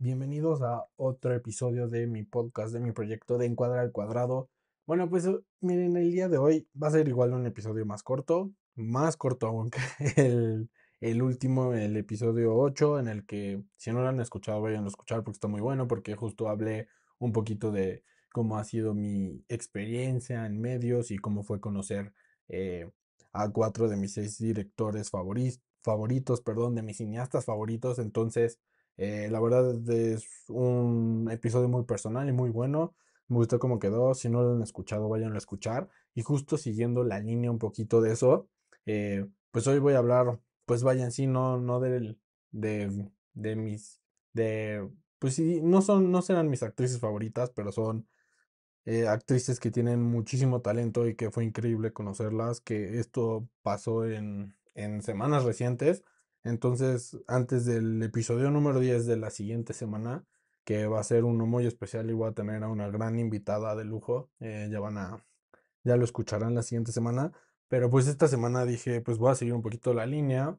Bienvenidos a otro episodio de mi podcast, de mi proyecto de Encuadra al Cuadrado. Bueno, pues eh, miren, el día de hoy va a ser igual un episodio más corto, más corto aunque el, el último, el episodio 8, en el que si no lo han escuchado, vayan a escuchar porque está muy bueno, porque justo hablé un poquito de cómo ha sido mi experiencia en medios y cómo fue conocer eh, a cuatro de mis seis directores favoritos, perdón, de mis cineastas favoritos. Entonces, eh, la verdad es un episodio muy personal y muy bueno. Me gustó cómo quedó. Si no lo han escuchado, vayan a escuchar. Y justo siguiendo la línea un poquito de eso, eh, pues hoy voy a hablar, pues vayan, sí, no, no del, de, de mis, de, pues sí, no son, no serán mis actrices favoritas, pero son eh, actrices que tienen muchísimo talento y que fue increíble conocerlas, que esto pasó en, en semanas recientes. Entonces, antes del episodio número 10 de la siguiente semana, que va a ser uno muy especial y voy a tener a una gran invitada de lujo, eh, ya van a, ya lo escucharán la siguiente semana, pero pues esta semana dije, pues voy a seguir un poquito la línea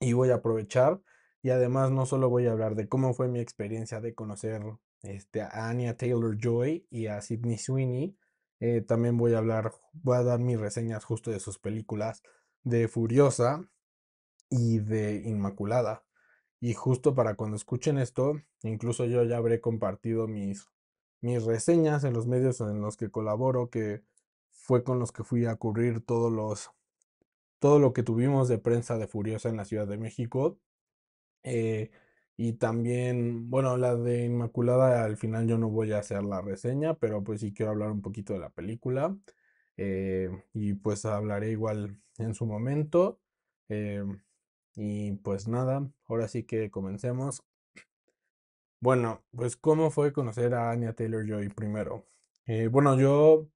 y voy a aprovechar y además no solo voy a hablar de cómo fue mi experiencia de conocer este, a Anya Taylor Joy y a Sidney Sweeney, eh, también voy a hablar, voy a dar mis reseñas justo de sus películas de Furiosa, y de Inmaculada. Y justo para cuando escuchen esto, incluso yo ya habré compartido mis, mis reseñas en los medios en los que colaboro, que fue con los que fui a cubrir todos los, todo lo que tuvimos de prensa de Furiosa en la Ciudad de México. Eh, y también, bueno, la de Inmaculada, al final yo no voy a hacer la reseña, pero pues sí quiero hablar un poquito de la película. Eh, y pues hablaré igual en su momento. Eh, y pues nada, ahora sí que comencemos. Bueno, pues ¿cómo fue conocer a Anya Taylor Joy primero? Eh, bueno, yo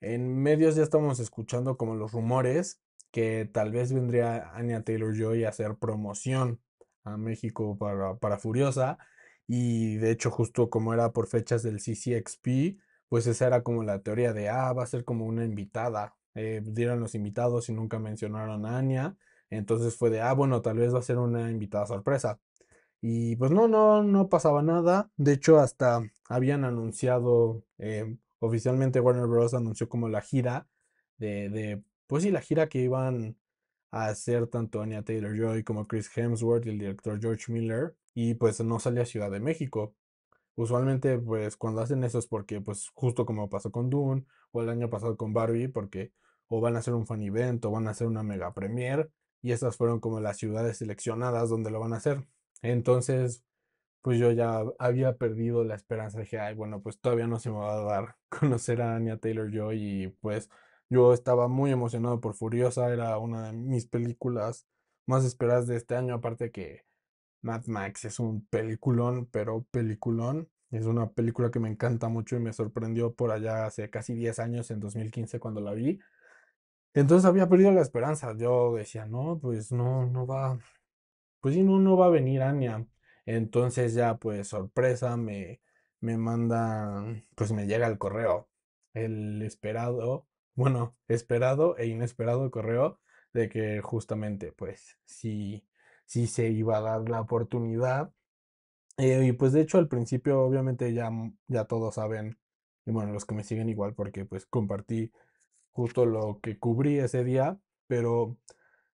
en medios ya estamos escuchando como los rumores que tal vez vendría Anya Taylor Joy a hacer promoción a México para, para Furiosa. Y de hecho, justo como era por fechas del CCXP, pues esa era como la teoría de, ah, va a ser como una invitada. Eh, dieron los invitados y nunca mencionaron a Anya. Entonces fue de, ah, bueno, tal vez va a ser una invitada sorpresa. Y pues no, no, no pasaba nada. De hecho, hasta habían anunciado, eh, oficialmente Warner Bros. anunció como la gira de, pues sí, la gira que iban a hacer tanto Anya Taylor Joy como Chris Hemsworth y el director George Miller. Y pues no salía a Ciudad de México. Usualmente, pues cuando hacen eso es porque, pues justo como pasó con Dune o el año pasado con Barbie, porque o van a hacer un fan event o van a hacer una mega premiere y esas fueron como las ciudades seleccionadas donde lo van a hacer. Entonces, pues yo ya había perdido la esperanza, dije, ay, bueno, pues todavía no se me va a dar conocer a Anya Taylor Joy y pues yo estaba muy emocionado por Furiosa, era una de mis películas más esperadas de este año, aparte que Mad Max es un peliculón, pero peliculón. Es una película que me encanta mucho y me sorprendió por allá hace casi 10 años, en 2015, cuando la vi. Entonces había perdido la esperanza. Yo decía, no, pues no, no va. Pues sí, no, no va a venir Anya. Entonces ya, pues sorpresa, me, me manda, pues me llega el correo. El esperado, bueno, esperado e inesperado correo de que justamente, pues sí, sí se iba a dar la oportunidad. Eh, y pues de hecho al principio, obviamente ya, ya todos saben, y bueno, los que me siguen igual, porque pues compartí justo lo que cubrí ese día, pero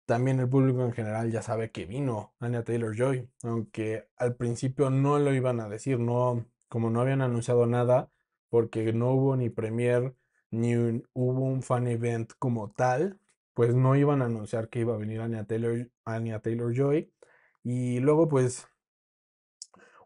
también el público en general ya sabe que vino Anya Taylor Joy, aunque al principio no lo iban a decir, no, como no habían anunciado nada, porque no hubo ni premier, ni hubo un fan event como tal, pues no iban a anunciar que iba a venir Anya Taylor, Anya Taylor Joy. Y luego, pues,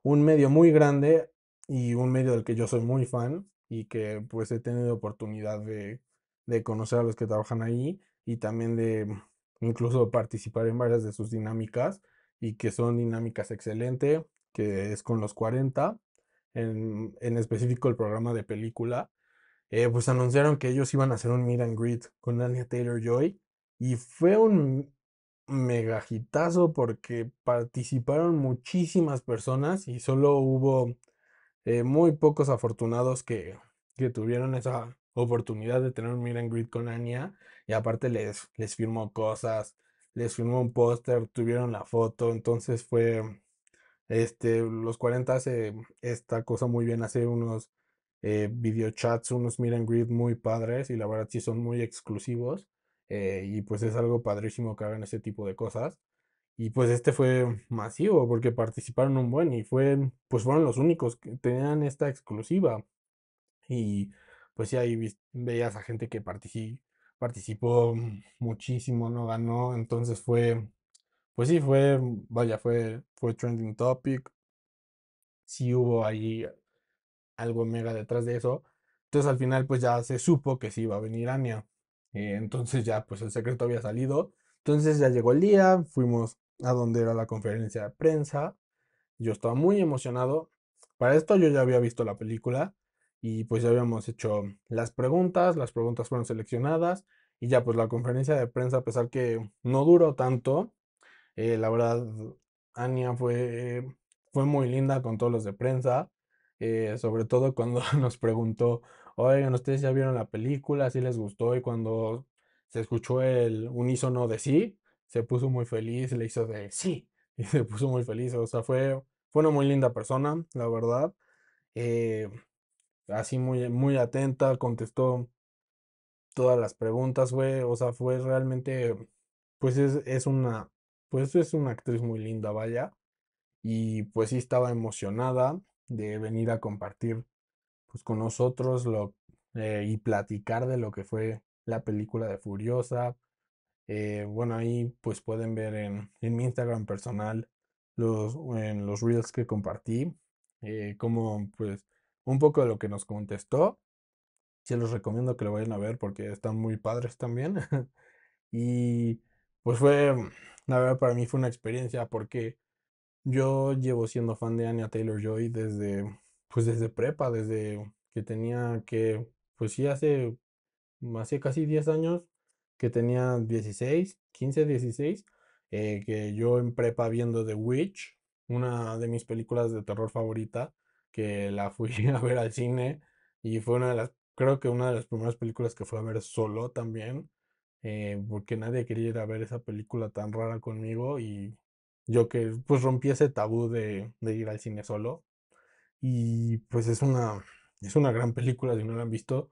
un medio muy grande y un medio del que yo soy muy fan y que pues he tenido oportunidad de de conocer a los que trabajan ahí y también de mm, incluso participar en varias de sus dinámicas y que son dinámicas excelente, que es con los 40, en, específico el programa de película, eh, pues anunciaron que ellos iban a hacer un meet and greet con Anya Taylor Joy y fue un megajitazo porque participaron muchísimas personas y solo hubo eh, muy pocos afortunados que, que tuvieron esa, oportunidad de tener un meet and greet con Anya y aparte les, les firmó cosas, les firmó un póster, tuvieron la foto, entonces fue, este, los 40 hace esta cosa muy bien, hace unos eh, chats unos meet and muy padres y la verdad sí son muy exclusivos eh, y pues es algo padrísimo que hagan ese tipo de cosas. Y pues este fue masivo porque participaron un buen y fue, pues fueron los únicos que tenían esta exclusiva. Y pues sí, ahí veías a gente que participó muchísimo, no ganó, entonces fue, pues sí, fue, vaya, fue, trending topic, sí hubo ahí algo mega detrás de eso, entonces al final pues ya se supo que sí iba a venir Anya, eh, entonces ya pues el secreto había salido, entonces ya llegó el día, fuimos a donde era la conferencia de prensa, yo estaba muy emocionado, para esto yo ya había visto la película, y pues ya habíamos hecho las preguntas, las preguntas fueron seleccionadas y ya pues la conferencia de prensa, a pesar que no duró tanto, eh, la verdad, Ania fue, eh, fue muy linda con todos los de prensa, eh, sobre todo cuando nos preguntó, oigan, ¿ustedes ya vieron la película? ¿Sí les gustó? Y cuando se escuchó el unísono de sí, se puso muy feliz, le hizo de sí, y se puso muy feliz, o sea, fue, fue una muy linda persona, la verdad así muy, muy atenta, contestó todas las preguntas, güey. O sea, fue realmente, pues es, una, pues es una actriz muy linda, vaya. Y pues sí estaba emocionada de venir a compartir pues con nosotros lo, eh, y platicar de lo que fue la película de Furiosa. Eh, bueno, ahí pues pueden ver en, mi Instagram personal los, en los reels que compartí, eh, como pues un poco de lo que nos contestó. Se los recomiendo que lo vayan a ver porque están muy padres también. y pues fue, mm, la verdad para mí fue una experiencia porque yo llevo siendo fan de Anya Taylor Joy desde, pues desde prepa, desde que tenía que, pues sí, hace, mm, hace casi 10 años, que tenía 16, 15, 16, que yo en prepa viendo The Witch, una de mis películas de terror favorita, que la fui a ver al cine y fue una de las, creo que una de las primeras películas que fui a ver solo también, eh, porque nadie quería ir a ver esa película tan rara conmigo y yo que pues rompí ese tabú de, de ir al cine solo y pues es una, es una gran película si no la han visto.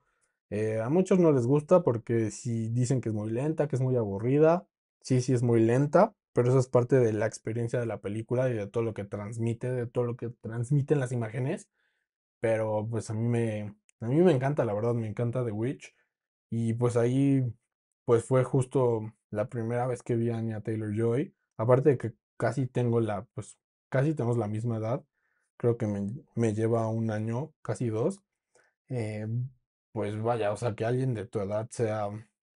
Eh, a muchos no les gusta porque si dicen que es muy lenta, que es muy aburrida, sí, sí es muy lenta, pero eso es parte de la experiencia de la película y de todo lo que transmite, de todo lo que transmiten las imágenes. Pero pues a mí me, a mí me encanta, la verdad, me encanta The Witch. Y pues ahí, pues fue justo la primera vez que vi a Anya Taylor Joy. Aparte de que casi tengo la, pues casi tenemos la misma edad. Creo que me, me lleva un año, casi dos. Eh, pues vaya, o sea, que alguien de tu edad sea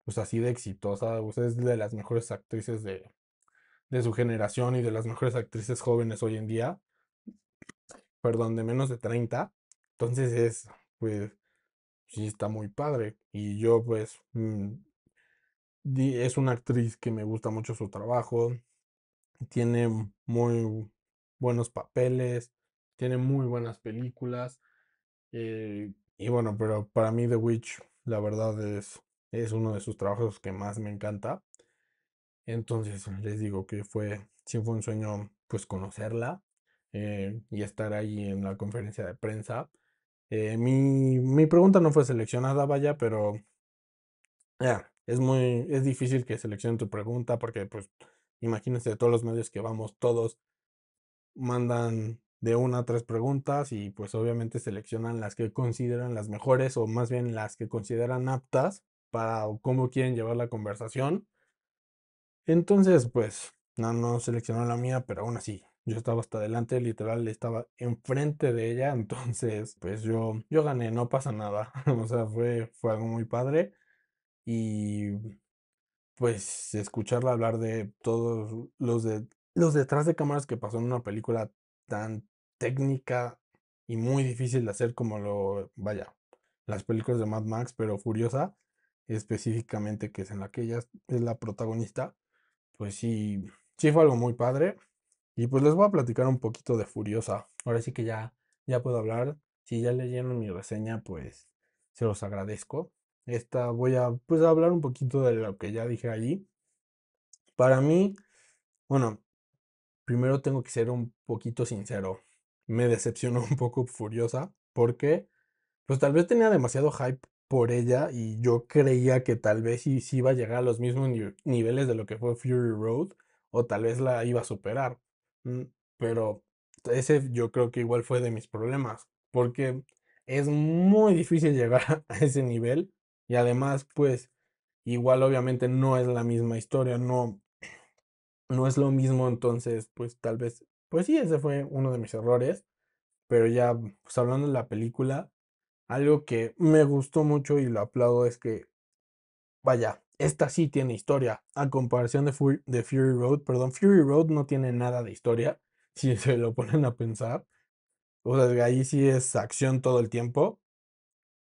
pues así de exitosa, Usted es de las mejores actrices de, de su generación y de las mejores actrices jóvenes hoy en día, perdón, de menos de 30. Entonces es, pues, sí está muy padre. Y yo, pues, mm, es una actriz que me gusta mucho su trabajo, tiene muy buenos papeles, tiene muy buenas películas. Eh, y bueno, pero para mí The Witch, la verdad es, es uno de sus trabajos que más me encanta. Entonces les digo que fue, sí fue un sueño pues conocerla eh, y estar ahí en la conferencia de prensa. Eh, mi, pregunta no fue seleccionada, vaya, pero ah, es muy, es difícil que seleccionen tu pregunta porque pues imagínense todos los medios que vamos, todos mandan de una a tres preguntas y pues obviamente seleccionan las que consideran las mejores o más bien las que consideran aptas para cómo quieren llevar la conversación. Entonces, pues, no, no seleccionó la mía, pero aún así, yo estaba hasta adelante, literal, estaba enfrente de ella, entonces, pues yo, yo gané, no pasa nada. o sea, fue, fue algo muy padre. Y pues escucharla hablar de todos los de los detrás de cámaras que pasó en una película tan técnica y muy difícil de hacer como lo, vaya, las películas de Mad Max, pero Furiosa, específicamente que es en la que ella es la protagonista pues sí, sí fue algo muy padre. Y pues les voy a platicar un poquito de Furiosa. Ahora sí que ya, ya puedo hablar. Si ya leyeron mi reseña, pues se los agradezco. Esta voy a pues a hablar un poquito de lo que ya dije allí. Para mí, bueno, primero tengo que ser un poquito sincero. Me decepcionó un poco Furiosa porque pues tal vez tenía demasiado hype por ella y yo creía que tal vez sí, iba a llegar a los mismos niveles de lo que fue Fury Road o tal vez la iba a superar. Mm, pero ese yo creo que igual fue de mis problemas porque es muy difícil llegar a ese nivel y además pues igual obviamente no es la misma historia, no no es lo mismo, entonces pues tal vez pues sí, ese fue uno de mis errores, pero ya pues hablando de la película algo que me gustó mucho y lo aplaudo es que, vaya, esta sí tiene historia, a comparación de, Fury, Road, perdón, Fury Road no tiene nada de historia, si se lo ponen a pensar. O sea, ahí sí es acción todo el tiempo.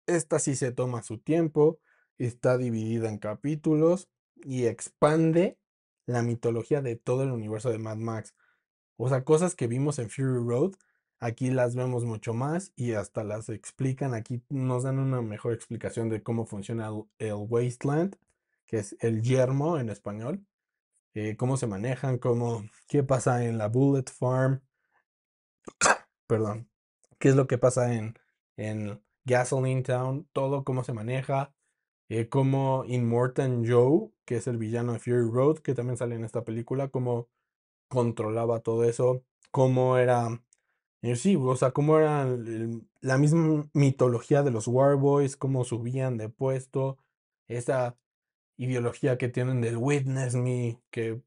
Esta sí se toma su tiempo, está dividida en capítulos y expande la mitología de todo el universo de Mad Max. O sea, cosas que vimos en Fury Road Aquí las vemos mucho más y hasta las explican. Aquí nos dan una mejor explicación de cómo funciona el, wasteland, que es el yermo en español. Eh, cómo se manejan, cómo, qué pasa en la Bullet Farm. Perdón. ¿Qué es lo que pasa en, en Gasoline Town? Todo cómo se maneja. Eh, cómo como Immortan Joe, que es el villano de Fury Road, que también sale en esta película, cómo controlaba todo eso, cómo era eh, sí, o sea, cómo era la misma mitología de los Warboys, cómo subían de puesto, esa ideología que tienen del Witness Me, que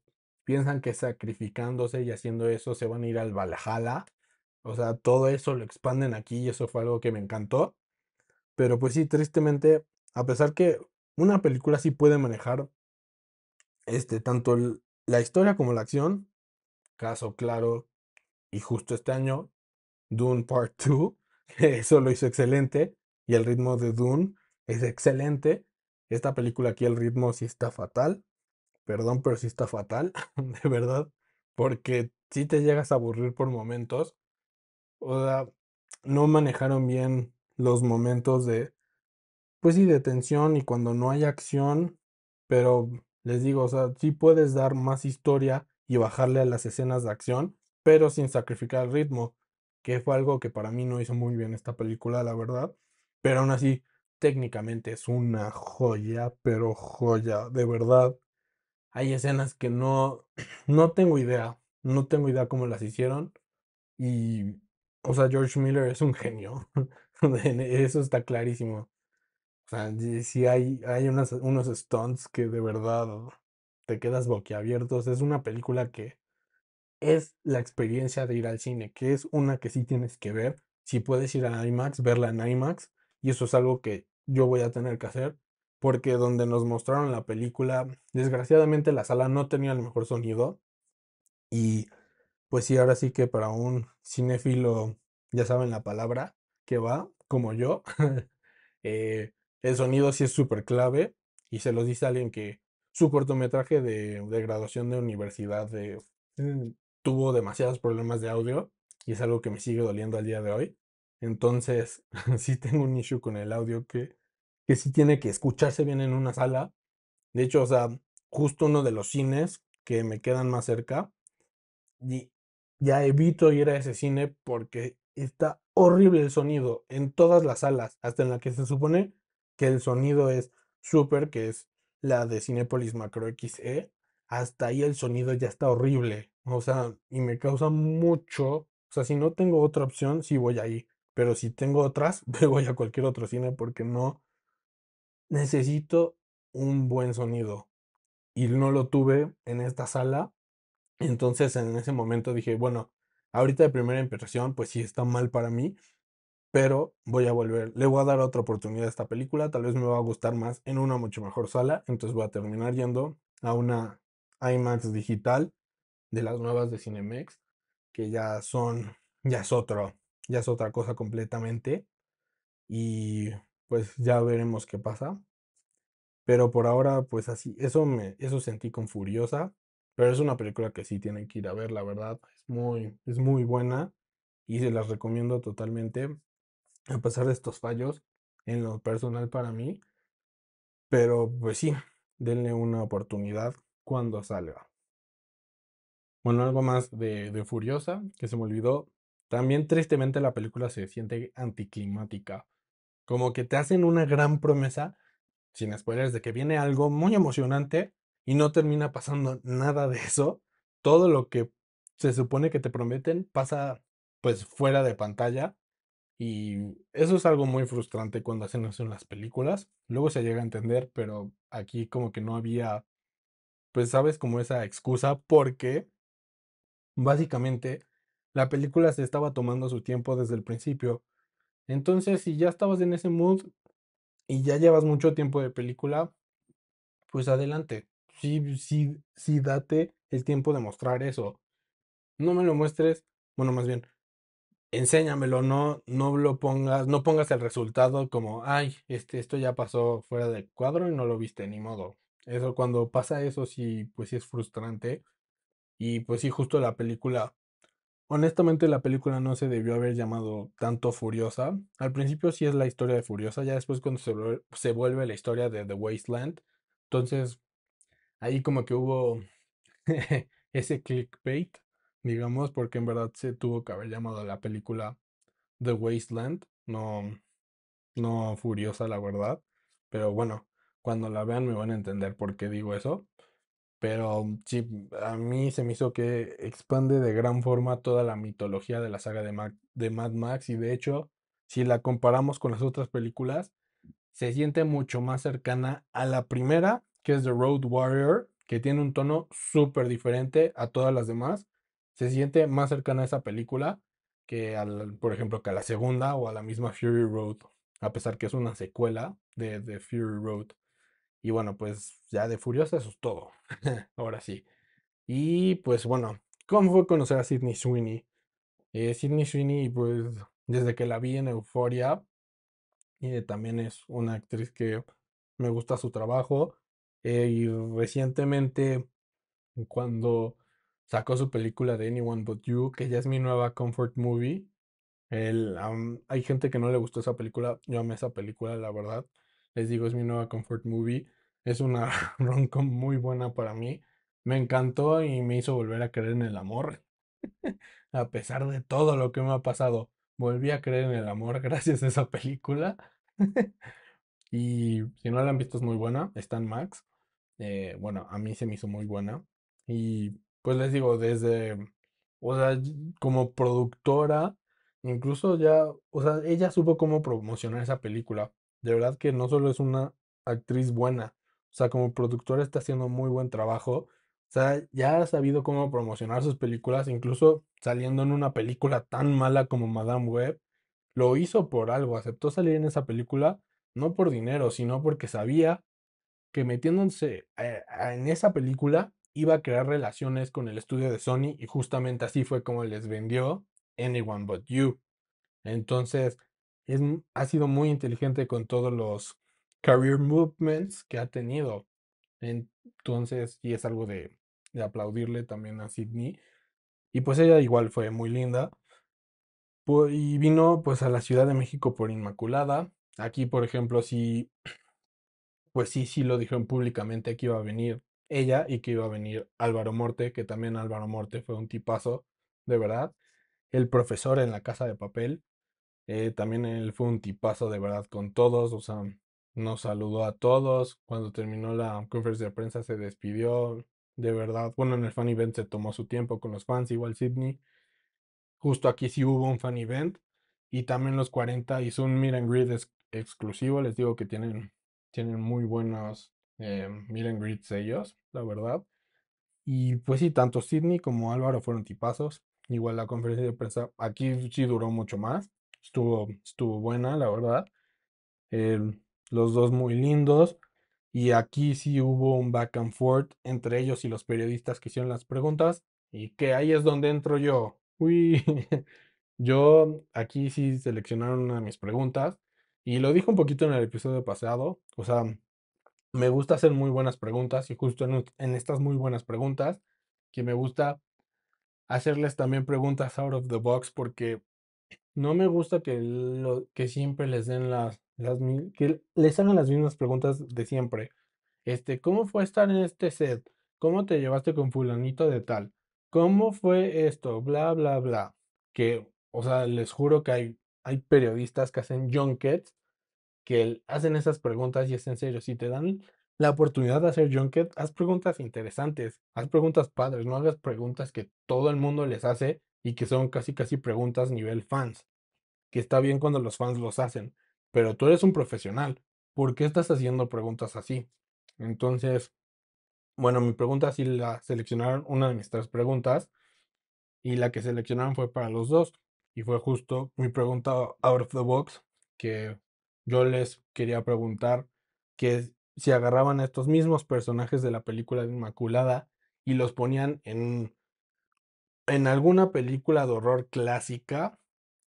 piensan que sacrificándose y haciendo eso se van a ir al Valhalla. O sea, todo eso lo expanden aquí y eso fue algo que me encantó. Pero pues sí, tristemente, a pesar que una película sí puede manejar este, tanto la historia como la acción, caso claro, y justo este año Dune Part 2, eso lo hizo excelente, y el ritmo de Dune es excelente. Esta película aquí el ritmo sí está fatal, perdón, pero sí está fatal, de verdad, porque sí te llegas a aburrir por momentos. O sea, no manejaron bien los momentos de, pues sí, de tensión y cuando no hay acción, pero les digo, o sea, sí puedes dar más historia y bajarle a las escenas de acción, pero sin sacrificar el ritmo que fue algo que para mí no hizo muy bien esta película, la verdad. Pero aún así, técnicamente es una joya, pero joya, de verdad. Hay escenas que no, no tengo idea, no tengo idea cómo las hicieron. Y, o sea, George Miller es un genio, eso está clarísimo. O sea, si hay, hay unos stunts que de verdad te quedas boquiabiertos. Es una película que es la experiencia de ir al cine, que es una que sí tienes que ver. Si puedes ir a IMAX, verla en IMAX. Y eso es algo que yo voy a tener que hacer. Porque donde nos mostraron la película, desgraciadamente la sala no tenía el mejor sonido. Y pues sí, ahora sí que para un cinéfilo, ya saben la palabra, que va, como yo, eh, el sonido sí es súper clave. Y se los dice alguien que su cortometraje de, de graduación de universidad de mm, tuvo demasiados problemas de audio y es algo que me sigue doliendo al día de hoy. Entonces, sí tengo un issue con el audio que, que sí tiene que escucharse bien en una sala. De hecho, o sea, justo uno de los cines que me quedan más cerca, y ya evito ir a ese cine porque está horrible el sonido en todas las salas, hasta en la que se supone que el sonido es súper, que es la de Cinepolis Macro XE, hasta ahí el sonido ya está horrible. O sea, y me causa mucho, o sea, si no tengo otra opción, sí voy ahí, pero si tengo otras, me voy a cualquier otro cine porque no necesito un buen sonido. Y no lo tuve en esta sala. Entonces en ese momento dije, bueno, ahorita de primera impresión, pues sí está mal para mí, pero voy a volver. Le voy a dar otra oportunidad a esta película, tal vez me va a gustar más en una mucho mejor sala, entonces voy a terminar yendo a una IMAX digital de las nuevas de Cinemex, que ya son, ya es otro, ya es otra cosa completamente. Y pues ya veremos qué pasa. Pero por ahora, pues así, eso me, eso sentí con Furiosa. Pero es una película que sí tienen que ir a ver, la verdad. Es muy, es muy buena y se las recomiendo totalmente. A pesar de estos fallos, en lo personal para mí. Pero pues sí, denle una oportunidad cuando salga. Bueno, algo más de, Furiosa, que se me olvidó. También tristemente la película se siente anticlimática. Como que te hacen una gran promesa, sin spoilers, de que viene algo muy emocionante y no termina pasando nada de eso. Todo lo que se supone que te prometen pasa pues fuera de pantalla. Y eso es algo muy frustrante cuando hacen eso en las películas. Luego se llega a entender, pero aquí como que no había, pues sabes, como esa excusa porque Básicamente, la película se estaba tomando su tiempo desde el principio. Entonces, si ya estabas en ese mood y ya llevas mucho tiempo de película, pues adelante. Sí, sí, sí, date el tiempo de mostrar eso. No me lo muestres, bueno, más bien, enséñamelo, no, no lo pongas, no pongas el resultado como, ay, este, esto ya pasó fuera del cuadro y no lo viste, ni modo. Eso, cuando pasa eso, sí, pues sí es frustrante. Y pues sí, justo la película. Honestamente, la película no se debió haber llamado tanto Furiosa. Al principio sí es la historia de Furiosa, ya después cuando se, vuelve la historia de The Wasteland. Entonces, ahí como que hubo ese clickbait, digamos, porque en verdad se tuvo que haber llamado la película The Wasteland, no, no Furiosa, la verdad. Pero bueno, cuando la vean me van a entender por qué digo eso. Pero sí, a mí se me hizo que expande de gran forma toda la mitología de la saga de, de, Mad Max y de hecho, si la comparamos con las otras películas, se siente mucho más cercana a la primera, que es The Road Warrior, que tiene un tono súper diferente a todas las demás. Se siente más cercana a esa película que, al, por ejemplo, que a la segunda o a la misma Fury Road, a pesar que es una secuela de, de Fury Road. Y bueno, pues ya de Furiosa eso es todo. Ahora sí. Y pues bueno, ¿cómo fue conocer a Sidney Sweeney? Eh, Sidney Sweeney, pues desde que la vi en Euforia, también es una actriz que me gusta su trabajo. Eh, y recientemente, cuando sacó su película de Anyone But You, que ya es mi nueva comfort movie, el, hay gente que no le gustó esa película, yo amé esa película, la verdad. Les digo, es mi nueva comfort movie. Es una ronco muy buena para mí. Me encantó y me hizo volver a creer en el amor. a pesar de todo lo que me ha pasado, volví a creer en el amor gracias a esa película. y si no la han visto es muy buena, está en Max. Eh, bueno, a mí se me hizo muy buena. Y pues les digo, desde, o sea, como productora, incluso ya, o sea, ella supo cómo promocionar esa película de verdad que no solo es una actriz buena, o sea, como productora está haciendo muy buen trabajo. O sea, ya ha sabido cómo promocionar sus películas, incluso saliendo en una película tan mala como Madame Web. Lo hizo por algo, aceptó salir en esa película, no por dinero, sino porque sabía que metiéndose en esa película iba a crear relaciones con el estudio de Sony y justamente así fue como les vendió Anyone But You. Entonces, ha sido muy inteligente con todos los career movements que ha tenido. Entonces, y es algo de, aplaudirle también a Sydney. Y pues ella igual fue muy linda. Y vino pues a la Ciudad de México por Inmaculada. Aquí, por ejemplo, sí, pues sí, sí lo dijeron públicamente que iba a venir ella y que iba a venir Álvaro Morte, que también Álvaro Morte fue un tipazo, de verdad. El profesor en la casa de papel. Eh, también él fue un tipazo de verdad con todos, o sea, nos saludó a todos. Cuando terminó la conferencia de prensa se despidió, de verdad. Bueno, en el fan event se tomó su tiempo con los fans, igual Sydney. Justo aquí sí hubo un fan event y también los 40 hizo un meet and greet exclusivo. Les digo que tienen, tienen muy buenos eh, meet and ellos, la verdad. Y pues sí, tanto Sidney como Álvaro fueron tipazos. Igual la conferencia de prensa aquí sí duró mucho más estuvo, estuvo buena, la verdad. Eh, los dos muy lindos. Y aquí sí hubo un back and forth entre ellos y los periodistas que hicieron las preguntas. Y que ahí es donde entro yo. Uy, yo aquí sí seleccionaron una de mis preguntas. Y lo dije un poquito en el episodio pasado. O sea, me gusta hacer muy buenas preguntas y justo en estas muy buenas preguntas, que me gusta hacerles también preguntas out of the box porque no me gusta que, lo, que siempre les den las, las que les hagan las mismas preguntas de siempre. Este, ¿cómo fue estar en este set? ¿Cómo te llevaste con fulanito de tal? ¿Cómo fue esto? Bla, bla, bla. Que, o sea, les juro que hay, hay periodistas que hacen junkets, que hacen esas preguntas y es en serio. Si te dan la oportunidad de hacer junkets, haz preguntas interesantes, haz preguntas padres, no hagas preguntas que todo el mundo les hace y que son casi casi preguntas nivel fans, que está bien cuando los fans los hacen, pero tú eres un profesional, ¿por qué estás haciendo preguntas así? Entonces, bueno, mi pregunta sí la seleccionaron una de mis tres preguntas y la que seleccionaron fue para los dos y fue justo mi pregunta out of the box que yo les quería preguntar que si agarraban a estos mismos personajes de la película Inmaculada y los ponían en en alguna película de horror clásica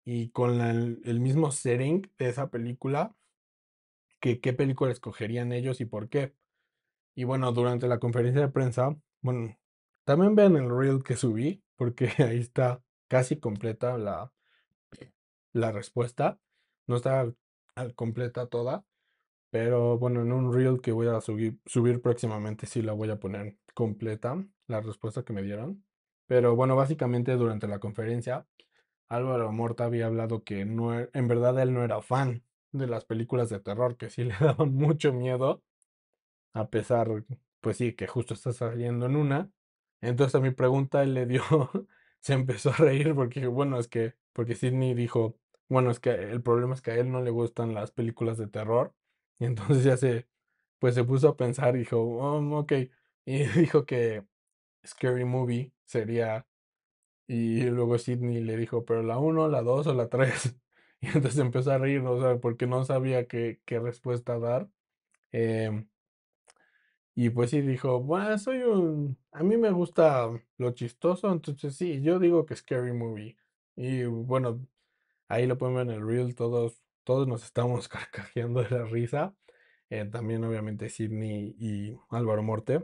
y con el, mismo setting de esa película, que qué película escogerían ellos y por qué. Y bueno, durante la conferencia de prensa, bueno, también vean el reel que subí, porque ahí está casi completa la, la respuesta. No está al, completa toda, pero bueno, en un reel que voy a subir, subir próximamente sí la voy a poner completa, la respuesta que me dieron. Pero bueno, básicamente durante la conferencia, Álvaro Morta había hablado que no, e, en verdad él no era fan de las películas de terror, que sí le daban mucho miedo, a pesar, pues sí, que justo está saliendo en una. Entonces a mi pregunta él le dio, se empezó a reír porque bueno, es que, porque Sidney dijo, bueno, es que el problema es que a él no le gustan las películas de terror. Y entonces ya se, pues se puso a pensar, dijo, oh, ok. Y dijo que Scary Movie sería. Y luego Sidney le dijo, pero la 1, la 2 o la 3. Y entonces empezó a reír, o sea, porque no sabía qué, qué respuesta dar. Em, y pues sí dijo, bueno, soy un... A mí me gusta lo chistoso, entonces sí, yo digo que Scary Movie. Y bueno, ahí lo pueden ver en el reel, todos, todos nos estamos carcajeando de la risa. Eh, también obviamente Sidney y Álvaro Morte.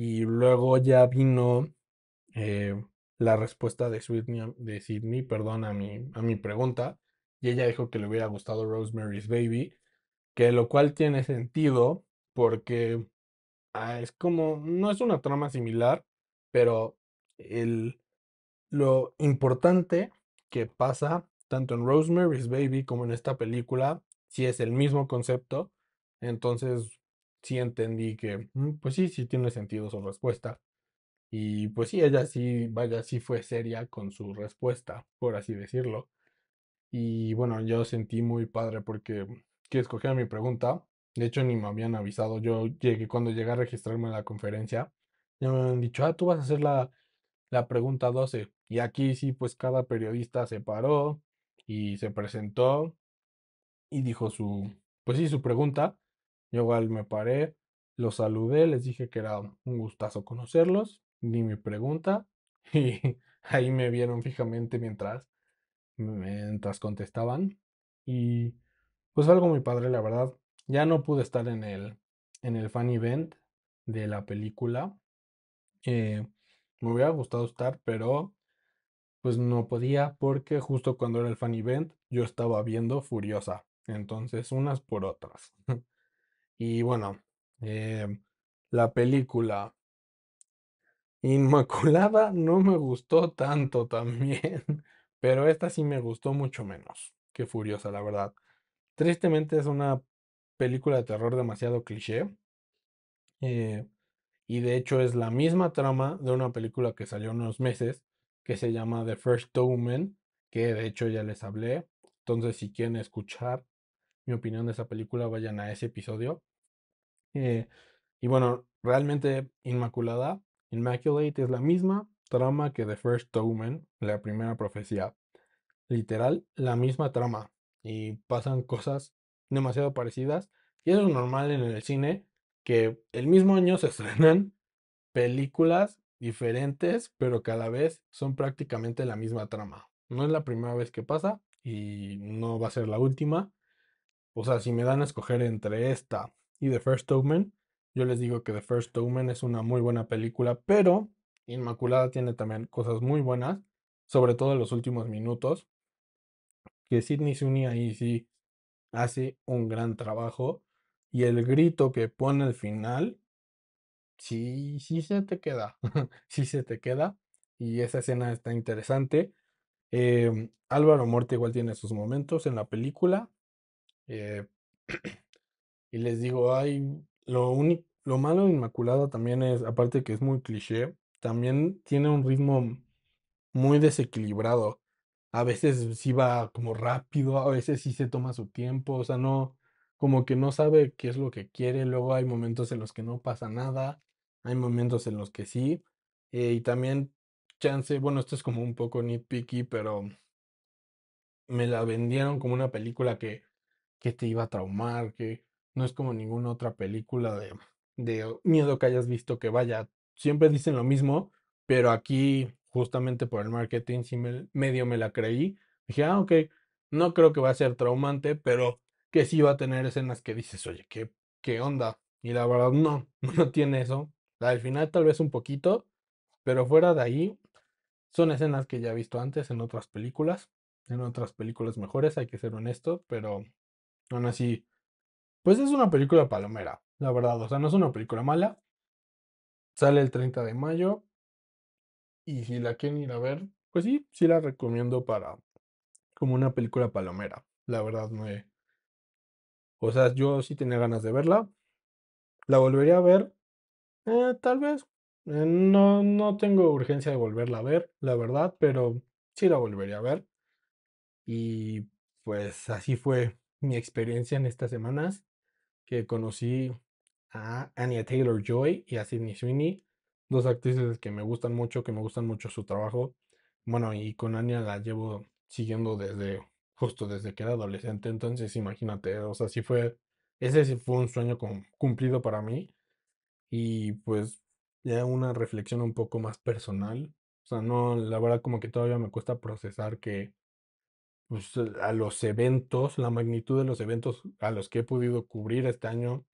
Y luego ya vino eh, la respuesta de Sydney, de a, mi, a mi pregunta. Y ella dijo que le hubiera gustado Rosemary's Baby, que lo cual tiene sentido porque ah, es como, no es una trama similar, pero el, lo importante que pasa tanto en Rosemary's Baby como en esta película, si es el mismo concepto, entonces sí entendí que, mm, pues sí, sí tiene sentido su respuesta. Y pues sí, ella sí, vaya, sí fue seria con su respuesta, por así decirlo. Y bueno, yo sentí muy padre porque mm, que escogieron mi pregunta. De hecho, ni me habían avisado. Yo llegué, cuando llegué a registrarme en la conferencia, ya me han dicho, ah, tú vas a hacer la, la pregunta 12. Y aquí sí, pues cada periodista se paró y se presentó y dijo su, pues sí, su pregunta. Yo igual me paré, los saludé, les dije que era un gustazo conocerlos, ni mi pregunta, y ahí me vieron fijamente mientras, mientras contestaban. Y pues algo muy padre, la verdad. Ya no pude estar en el, en el fan event de la película. Eh, me hubiera gustado estar, pero pues no podía porque justo cuando era el fan event yo estaba viendo Furiosa. Entonces, unas por otras. Y bueno, eh, la película Inmaculada no me gustó tanto también, pero esta sí me gustó mucho menos. que furiosa, la verdad. Tristemente es una película de terror demasiado cliché. Eh, y de hecho es la misma trama de una película que salió unos meses, que se llama The First Omen, que de hecho ya les hablé. Entonces, si quieren escuchar mi opinión de esa película, vayan a ese episodio. Eh, y bueno, realmente Inmaculada, Inmaculate es la misma trama que The First Omen, la primera profecía. Literal, la misma trama. Y pasan cosas demasiado parecidas. Y es normal en el cine, que el mismo año se estrenan películas diferentes, pero cada vez son prácticamente la misma trama. No es la primera vez que pasa y no va a ser la última. O sea, si me dan a escoger entre esta y The First Woman, Yo les digo que The First Woman es una muy buena película, pero Inmaculada tiene también cosas muy buenas, sobre todo en los últimos minutos, que Sidney Sweeney ahí sí hace un gran trabajo y el grito que pone al final, sí, sí se te queda, sí se te queda y esa escena está interesante. Em, Álvaro Muerte igual tiene sus momentos en la película. Eh, y les digo, ay, lo único, lo malo de Inmaculada también es, aparte que es muy cliché, también tiene un ritmo muy desequilibrado. A veces sí va como rápido, a veces sí se toma su tiempo, o sea, no, como que no sabe qué es lo que quiere, luego hay momentos en los que no pasa nada, hay momentos en los que sí, eh, y también chance, bueno, esto es como un poco nitpicky, pero me la vendieron como una película que, que te iba a traumar, que, no es como ninguna otra película de, de miedo que hayas visto que vaya. Siempre dicen lo mismo, pero aquí, justamente por el marketing, sí medio me la creí. Dije, ah, ok, no creo que va a ser traumante, pero que sí va a tener escenas que dices, oye, ¿qué, qué onda? Y la verdad, no, no tiene eso. Al final tal vez un poquito, pero fuera de ahí, son escenas que ya he visto antes en otras películas, en otras películas mejores, hay que ser honesto, pero aún así pues es una película palomera, la verdad. O sea, no es una película mala. Sale el 30 de mayo. Y si la quieren ir a ver, pues sí, sí la recomiendo para como una película palomera. La verdad, no he... O sea, yo sí tenía ganas de verla. La volvería a ver. Eh, tal vez. Eh, no, no tengo urgencia de volverla a ver, la verdad, pero sí la volvería a ver. Y pues así fue mi experiencia en estas semanas que conocí a Anya Taylor Joy y a Sidney Sweeney, dos actrices que me gustan mucho, que me gustan mucho su trabajo. Bueno, y con Anya la llevo siguiendo desde justo desde que era adolescente, entonces imagínate, o sea, sí fue, ese sí fue un sueño cumplido para mí y pues ya una reflexión un poco más personal, o sea, no, la verdad como que todavía me cuesta procesar que pues, eh, a los eventos, la magnitud de los eventos a los que he podido cubrir este año,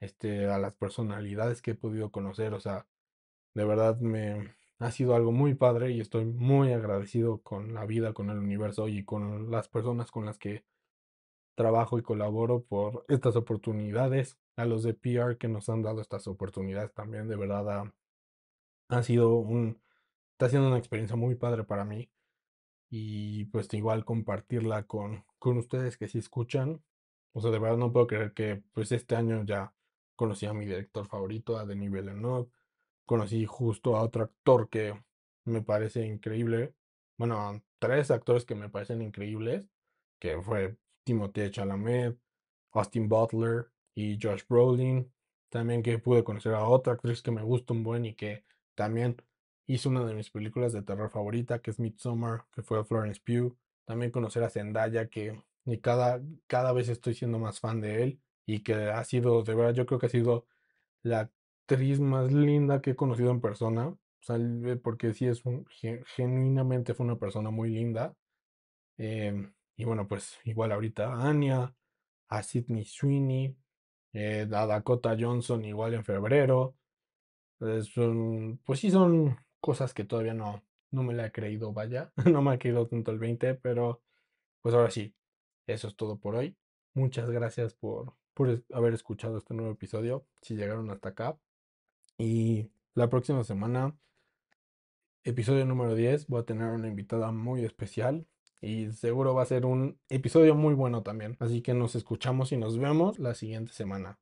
este, a las personalidades que he podido conocer, o sea, de verdad me ha sido algo muy padre y estoy muy agradecido con la vida, con el universo y con las personas con las que trabajo y colaboro por estas oportunidades, a los de PR que nos han dado estas oportunidades también, de verdad ha, ha sido un, está siendo una experiencia muy padre para mí y pues igual compartirla con, con ustedes que sí escuchan. O sea, de verdad no puedo creer que pues este año ya conocí a mi director favorito, a Denis Villeneuve. Conocí justo a otro actor que me parece increíble. Bueno, tres actores que me parecen increíbles, que fue Timothée Chalamet, Austin Butler y Josh Brolin. También que pude conocer a otra actriz que me gusta un buen y que también Hizo una de mis películas de terror favorita, que es Midsommar, que fue a Florence Pugh. También conocer a Zendaya, que cada, cada vez estoy siendo más fan de él. Y que ha sido, de verdad, yo creo que ha sido la actriz más linda que he conocido en persona. O porque sí es un, genuinamente fue una persona muy linda. Em, y bueno, pues igual ahorita a Anya, a Sidney Sweeney, eh, a Dakota Johnson igual en febrero. son, pues sí son cosas que todavía no, no me la he creído, vaya, no me ha creído tanto el 20, pero pues ahora sí, eso es todo por hoy. Muchas gracias por, por haber escuchado este nuevo episodio, si llegaron hasta acá. Y la próxima semana, episodio número 10, voy a tener una invitada muy especial y seguro va a ser un episodio muy bueno también. Así que nos escuchamos y nos vemos la siguiente semana.